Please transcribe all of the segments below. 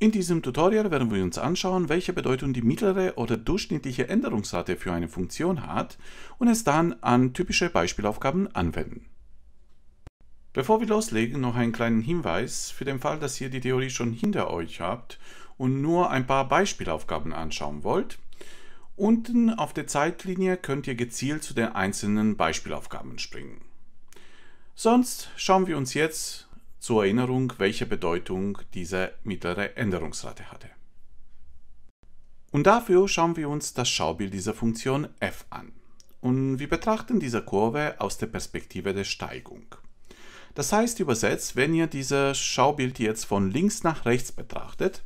In diesem Tutorial werden wir uns anschauen, welche Bedeutung die mittlere oder durchschnittliche Änderungsrate für eine Funktion hat und es dann an typische Beispielaufgaben anwenden. Bevor wir loslegen, noch einen kleinen Hinweis für den Fall, dass ihr die Theorie schon hinter euch habt und nur ein paar Beispielaufgaben anschauen wollt. Unten auf der Zeitlinie könnt ihr gezielt zu den einzelnen Beispielaufgaben springen. Sonst schauen wir uns jetzt zur Erinnerung, welche Bedeutung diese mittlere Änderungsrate hatte. Und dafür schauen wir uns das Schaubild dieser Funktion f an. Und wir betrachten diese Kurve aus der Perspektive der Steigung. Das heißt übersetzt, wenn ihr dieses Schaubild jetzt von links nach rechts betrachtet,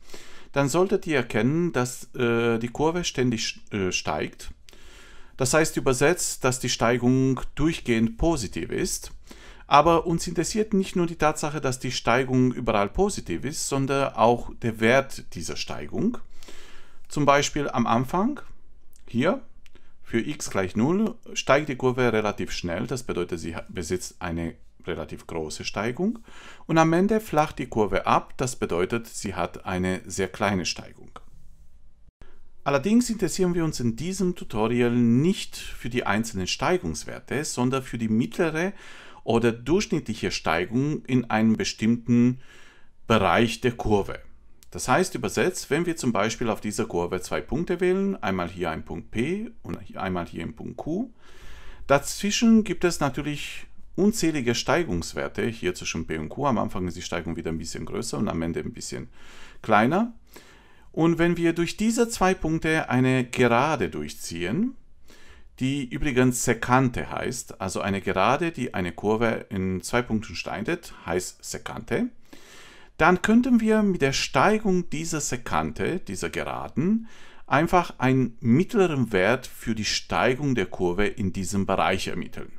dann solltet ihr erkennen, dass äh, die Kurve ständig äh, steigt. Das heißt übersetzt, dass die Steigung durchgehend positiv ist aber uns interessiert nicht nur die Tatsache, dass die Steigung überall positiv ist, sondern auch der Wert dieser Steigung. Zum Beispiel am Anfang, hier, für x gleich 0 steigt die Kurve relativ schnell, das bedeutet, sie besitzt eine relativ große Steigung. Und am Ende flacht die Kurve ab, das bedeutet, sie hat eine sehr kleine Steigung. Allerdings interessieren wir uns in diesem Tutorial nicht für die einzelnen Steigungswerte, sondern für die mittlere oder durchschnittliche Steigung in einem bestimmten Bereich der Kurve. Das heißt übersetzt, wenn wir zum Beispiel auf dieser Kurve zwei Punkte wählen, einmal hier ein Punkt P und einmal hier ein Punkt Q, dazwischen gibt es natürlich unzählige Steigungswerte, hier zwischen P und Q, am Anfang ist die Steigung wieder ein bisschen größer und am Ende ein bisschen kleiner. Und wenn wir durch diese zwei Punkte eine Gerade durchziehen, die übrigens Sekante heißt, also eine Gerade, die eine Kurve in zwei Punkten schneidet, heißt Sekante, dann könnten wir mit der Steigung dieser Sekante, dieser Geraden, einfach einen mittleren Wert für die Steigung der Kurve in diesem Bereich ermitteln.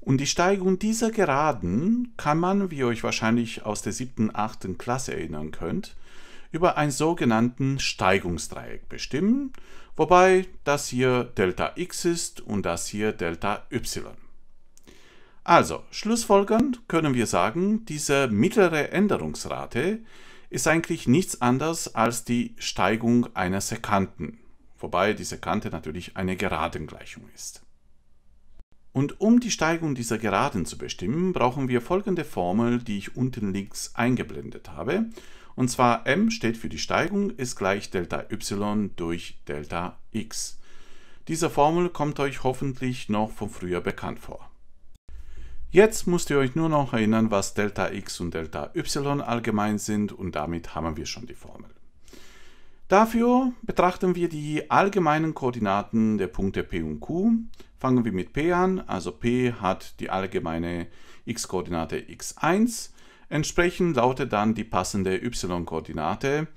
Und die Steigung dieser Geraden kann man, wie ihr euch wahrscheinlich aus der siebten, 8. Klasse erinnern könnt, über einen sogenannten Steigungsdreieck bestimmen, wobei das hier Delta x ist und das hier Delta y. Also, schlussfolgernd können wir sagen, diese mittlere Änderungsrate ist eigentlich nichts anderes als die Steigung einer Sekanten, wobei diese Kante natürlich eine Geradengleichung ist. Und um die Steigung dieser Geraden zu bestimmen, brauchen wir folgende Formel, die ich unten links eingeblendet habe. Und zwar m steht für die Steigung, ist gleich Delta y durch Delta x. Diese Formel kommt euch hoffentlich noch von früher bekannt vor. Jetzt müsst ihr euch nur noch erinnern, was Delta x und Delta y allgemein sind und damit haben wir schon die Formel. Dafür betrachten wir die allgemeinen Koordinaten der Punkte P und Q. Fangen wir mit P an, also P hat die allgemeine x-Koordinate x1, Entsprechend lautet dann die passende y-Koordinate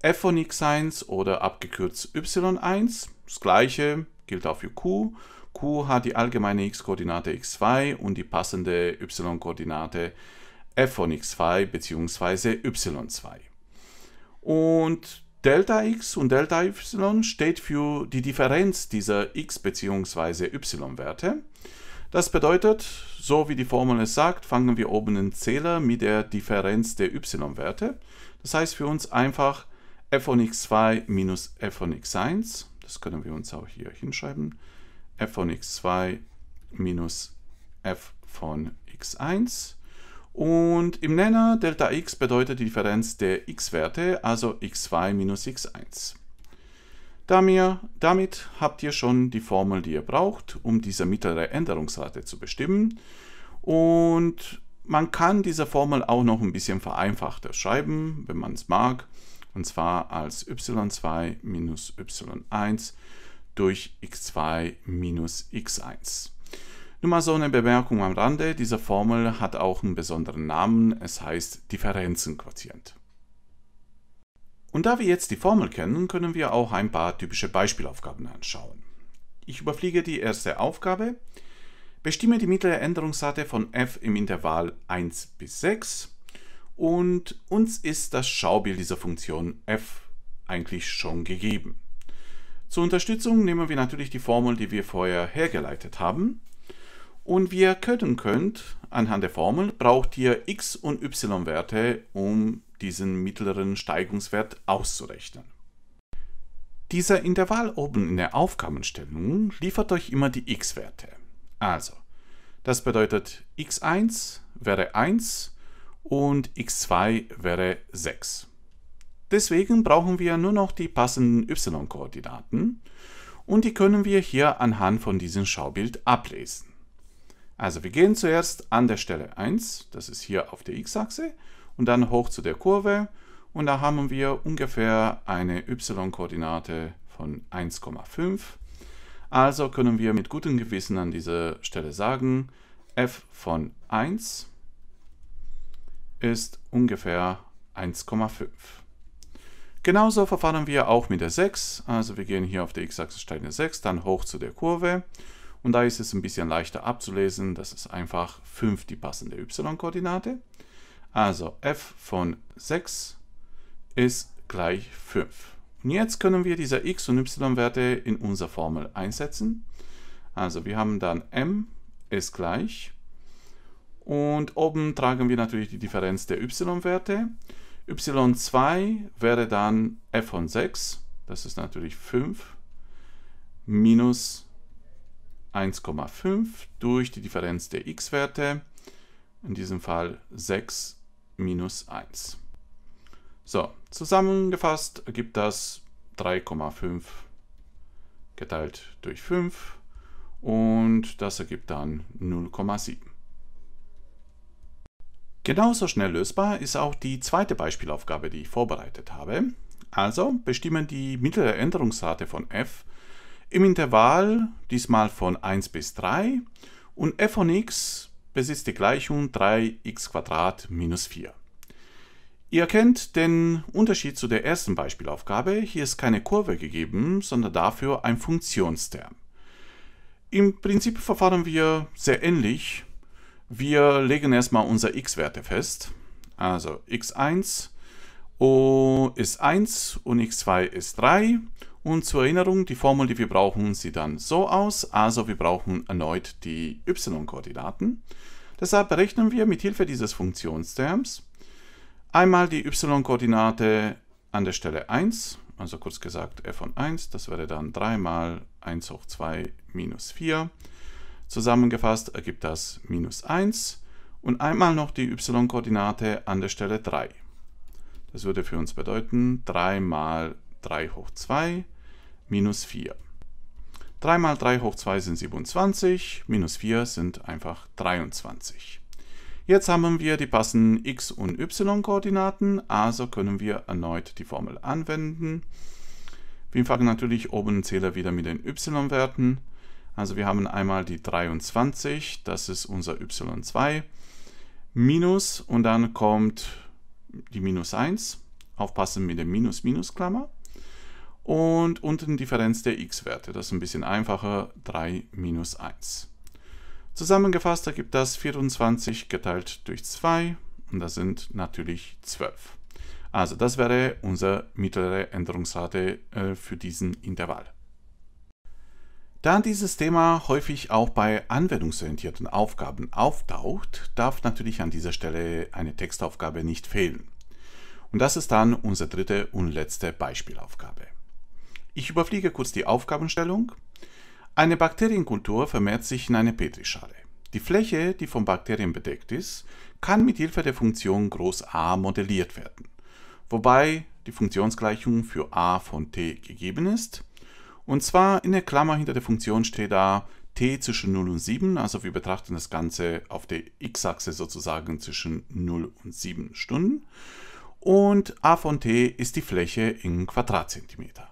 f von x1 oder abgekürzt y1. Das gleiche gilt auch für q. q hat die allgemeine x-Koordinate x2 und die passende y-Koordinate f von x2 bzw. y2. Und Delta x und Delta y steht für die Differenz dieser x bzw. y-Werte. Das bedeutet, so wie die Formel es sagt, fangen wir oben den Zähler mit der Differenz der y-Werte. Das heißt für uns einfach f von x2 minus f von x1. Das können wir uns auch hier hinschreiben. f von x2 minus f von x1. Und im Nenner Delta x bedeutet die Differenz der x-Werte, also x2 minus x1. Damit habt ihr schon die Formel, die ihr braucht, um diese mittlere Änderungsrate zu bestimmen. Und man kann diese Formel auch noch ein bisschen vereinfachter schreiben, wenn man es mag. Und zwar als y2 minus y1 durch x2 minus x1. Nur mal so eine Bemerkung am Rande. Diese Formel hat auch einen besonderen Namen. Es heißt Differenzenquotient. Und da wir jetzt die Formel kennen, können wir auch ein paar typische Beispielaufgaben anschauen. Ich überfliege die erste Aufgabe. Bestimme die mittlere Änderungsrate von f im Intervall 1 bis 6 und uns ist das Schaubild dieser Funktion f eigentlich schon gegeben. Zur Unterstützung nehmen wir natürlich die Formel, die wir vorher hergeleitet haben. Und wie ihr können könnt, anhand der Formel braucht ihr x und y-Werte, um diesen mittleren Steigungswert auszurechnen. Dieser Intervall oben in der Aufgabenstellung liefert euch immer die x-Werte. Also, das bedeutet x1 wäre 1 und x2 wäre 6. Deswegen brauchen wir nur noch die passenden y-Koordinaten und die können wir hier anhand von diesem Schaubild ablesen. Also wir gehen zuerst an der Stelle 1, das ist hier auf der x-Achse, und dann hoch zu der Kurve und da haben wir ungefähr eine y-Koordinate von 1,5. Also können wir mit gutem Gewissen an dieser Stelle sagen, f von 1 ist ungefähr 1,5. Genauso verfahren wir auch mit der 6. Also wir gehen hier auf der x-Achse steigende 6, dann hoch zu der Kurve. Und da ist es ein bisschen leichter abzulesen. Das ist einfach 5 die passende y-Koordinate. Also f von 6 ist gleich 5. Und jetzt können wir diese x- und y-Werte in unserer Formel einsetzen. Also wir haben dann m ist gleich und oben tragen wir natürlich die Differenz der y-Werte. y2 wäre dann f von 6, das ist natürlich 5, minus 1,5 durch die Differenz der x-Werte, in diesem Fall 6 minus 1. So, zusammengefasst ergibt das 3,5 geteilt durch 5 und das ergibt dann 0,7. Genauso schnell lösbar ist auch die zweite Beispielaufgabe, die ich vorbereitet habe. Also bestimmen die mittlere Änderungsrate von f im Intervall diesmal von 1 bis 3 und f von x besitzt die Gleichung 3x minus 4. Ihr erkennt den Unterschied zu der ersten Beispielaufgabe. Hier ist keine Kurve gegeben, sondern dafür ein Funktionsterm. Im Prinzip verfahren wir sehr ähnlich. Wir legen erstmal unsere x-Werte fest. Also x1 ist 1 und x2 ist 3. Und zur Erinnerung, die Formel, die wir brauchen, sieht dann so aus. Also wir brauchen erneut die y-Koordinaten. Deshalb berechnen wir mit Hilfe dieses Funktionsterms einmal die y-Koordinate an der Stelle 1, also kurz gesagt f von 1, das wäre dann 3 mal 1 hoch 2 minus 4. Zusammengefasst ergibt das minus 1 und einmal noch die y-Koordinate an der Stelle 3. Das würde für uns bedeuten 3 mal 3 hoch 2 minus 4. 3 mal 3 hoch 2 sind 27, minus 4 sind einfach 23. Jetzt haben wir die passenden x- und y-Koordinaten, also können wir erneut die Formel anwenden. Wir fangen natürlich oben den Zähler wieder mit den y-Werten. Also wir haben einmal die 23, das ist unser y2, minus und dann kommt die minus 1, aufpassen mit der Minus-Minus-Klammer und unten Differenz der x-Werte. Das ist ein bisschen einfacher, 3 minus 1. Zusammengefasst ergibt das 24 geteilt durch 2 und das sind natürlich 12. Also das wäre unsere mittlere Änderungsrate äh, für diesen Intervall. Da dieses Thema häufig auch bei anwendungsorientierten Aufgaben auftaucht, darf natürlich an dieser Stelle eine Textaufgabe nicht fehlen. Und das ist dann unsere dritte und letzte Beispielaufgabe. Ich überfliege kurz die Aufgabenstellung. Eine Bakterienkultur vermehrt sich in einer Petrischale. Die Fläche, die von Bakterien bedeckt ist, kann mit Hilfe der Funktion groß A modelliert werden, wobei die Funktionsgleichung für a von t gegeben ist. Und zwar in der Klammer hinter der Funktion steht da t zwischen 0 und 7, also wir betrachten das Ganze auf der x-Achse sozusagen zwischen 0 und 7 Stunden. Und a von t ist die Fläche in Quadratzentimeter.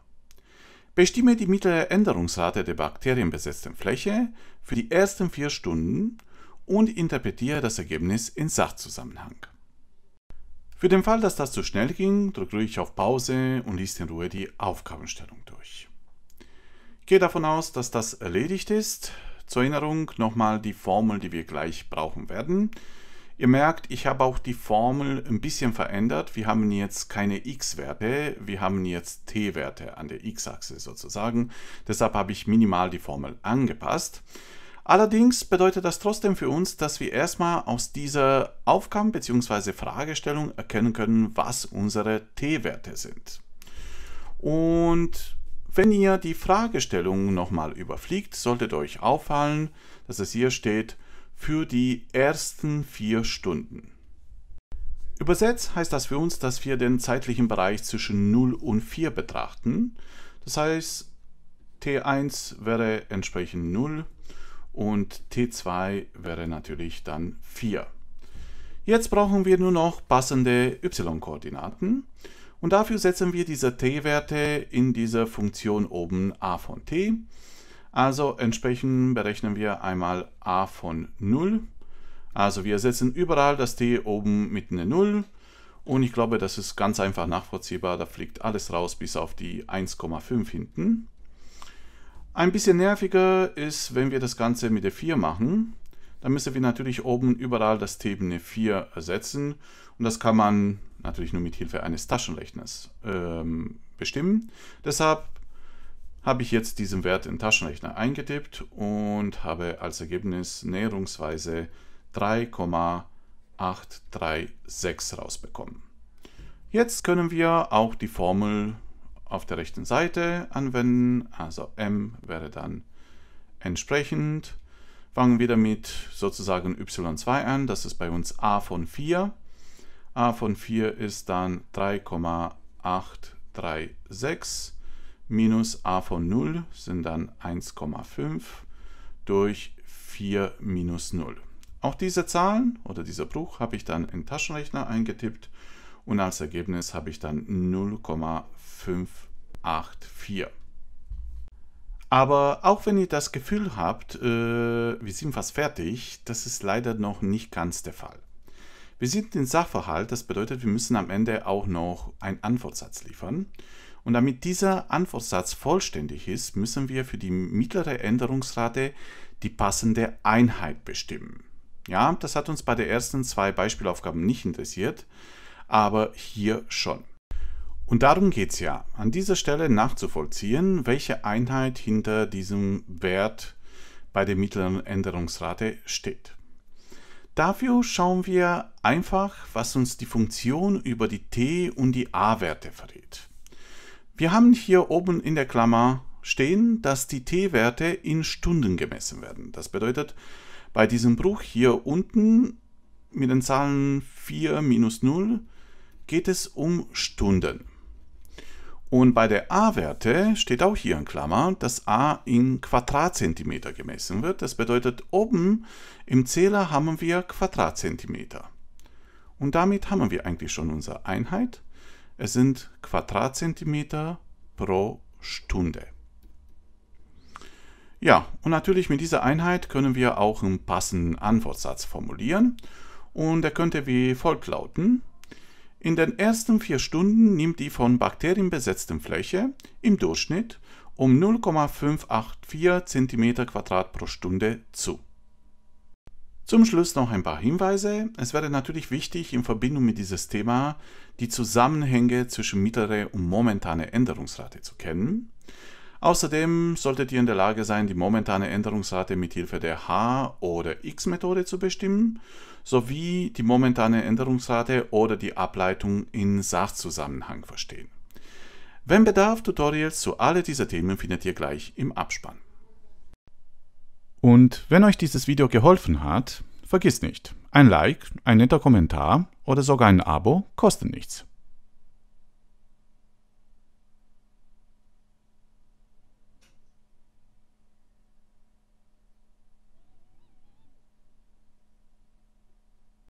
Bestimme die mittlere Änderungsrate der bakterienbesetzten Fläche für die ersten vier Stunden und interpretiere das Ergebnis in Sachzusammenhang. Für den Fall, dass das zu schnell ging, drücke ich auf Pause und liest in Ruhe die Aufgabenstellung durch. Gehe davon aus, dass das erledigt ist. Zur Erinnerung nochmal die Formel, die wir gleich brauchen werden. Ihr merkt, ich habe auch die Formel ein bisschen verändert. Wir haben jetzt keine x-Werte, wir haben jetzt t-Werte an der x-Achse sozusagen. Deshalb habe ich minimal die Formel angepasst. Allerdings bedeutet das trotzdem für uns, dass wir erstmal aus dieser Aufgabe bzw. Fragestellung erkennen können, was unsere t-Werte sind. Und wenn ihr die Fragestellung nochmal überfliegt, solltet euch auffallen, dass es hier steht, für die ersten vier Stunden. Übersetzt heißt das für uns, dass wir den zeitlichen Bereich zwischen 0 und 4 betrachten. Das heißt, T1 wäre entsprechend 0 und T2 wäre natürlich dann 4. Jetzt brauchen wir nur noch passende y-Koordinaten und dafür setzen wir diese t-Werte in dieser Funktion oben a von t also entsprechend berechnen wir einmal a von 0. Also wir setzen überall das t oben mit einer 0. Und ich glaube, das ist ganz einfach nachvollziehbar. Da fliegt alles raus bis auf die 1,5 hinten. Ein bisschen nerviger ist, wenn wir das Ganze mit der 4 machen. Dann müssen wir natürlich oben überall das t mit der 4 ersetzen. Und das kann man natürlich nur mit Hilfe eines Taschenrechners ähm, bestimmen. Deshalb habe ich jetzt diesen Wert in Taschenrechner eingetippt und habe als Ergebnis näherungsweise 3,836 rausbekommen. Jetzt können wir auch die Formel auf der rechten Seite anwenden, also m wäre dann entsprechend. Fangen wir damit sozusagen y2 an, das ist bei uns a von 4. a von 4 ist dann 3,836 minus a von 0 sind dann 1,5 durch 4 minus 0. Auch diese Zahlen oder dieser Bruch habe ich dann in Taschenrechner eingetippt und als Ergebnis habe ich dann 0,584. Aber auch wenn ihr das Gefühl habt, äh, wir sind fast fertig, das ist leider noch nicht ganz der Fall. Wir sind in Sachverhalt, das bedeutet, wir müssen am Ende auch noch einen Antwortsatz liefern. Und damit dieser Antwortsatz vollständig ist, müssen wir für die mittlere Änderungsrate die passende Einheit bestimmen. Ja, das hat uns bei den ersten zwei Beispielaufgaben nicht interessiert, aber hier schon. Und darum geht es ja, an dieser Stelle nachzuvollziehen, welche Einheit hinter diesem Wert bei der mittleren Änderungsrate steht. Dafür schauen wir einfach, was uns die Funktion über die t- und die a-Werte verrät. Wir haben hier oben in der Klammer stehen, dass die t-Werte in Stunden gemessen werden. Das bedeutet, bei diesem Bruch hier unten mit den Zahlen 4 minus 0 geht es um Stunden. Und bei der A-Werte steht auch hier in Klammer, dass A in Quadratzentimeter gemessen wird. Das bedeutet, oben im Zähler haben wir Quadratzentimeter. Und damit haben wir eigentlich schon unsere Einheit. Es sind Quadratzentimeter pro Stunde. Ja, und natürlich mit dieser Einheit können wir auch einen passenden Antwortsatz formulieren. Und der könnte wie folgt lauten. In den ersten vier Stunden nimmt die von Bakterien besetzte Fläche im Durchschnitt um 0,584 cm2 pro Stunde zu. Zum Schluss noch ein paar Hinweise. Es wäre natürlich wichtig, in Verbindung mit dieses Thema die Zusammenhänge zwischen mittlere und momentane Änderungsrate zu kennen. Außerdem solltet ihr in der Lage sein, die momentane Änderungsrate mit Hilfe der H- oder X-Methode zu bestimmen, sowie die momentane Änderungsrate oder die Ableitung in Sachzusammenhang verstehen. Wenn Bedarf, Tutorials zu alle dieser Themen findet ihr gleich im Abspann. Und wenn euch dieses Video geholfen hat, vergiss nicht, ein Like, ein netter Kommentar oder sogar ein Abo kosten nichts.